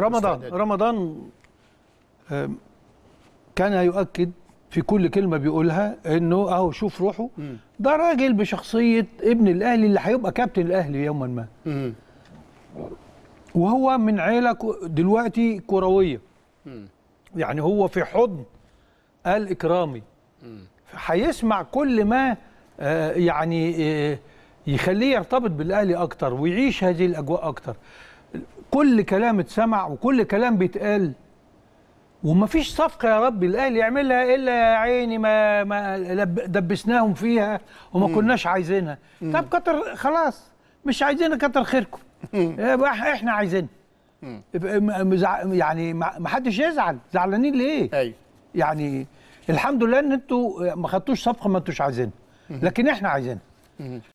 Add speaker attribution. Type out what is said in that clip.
Speaker 1: رمضان رمضان آه، كان يؤكد في كل كلمه بيقولها انه اهو شوف روحه ده راجل بشخصيه ابن الاهلي اللي هيبقى كابتن الاهلي يوما ما وهو من عيله دلوقتي كرويه يعني هو في حضن ال اكرامي هيسمع كل ما آه، يعني آه، يخليه يرتبط بالاهلي اكتر ويعيش هذه الاجواء اكتر كل كلام اتسمع وكل كلام بيتقال ومفيش صفقه يا رب الاهلي يعملها الا يا عيني ما, ما دبسناهم فيها وما مم. كناش عايزينها مم. طب كتر خلاص مش عايزينها كتر خيركم احنا عايزين يعني ما حدش يزعل زعلانين ليه أيوه. يعني الحمد لله ان انتوا ما خدتوش صفقه ما انتوش عايزينها لكن احنا عايزينها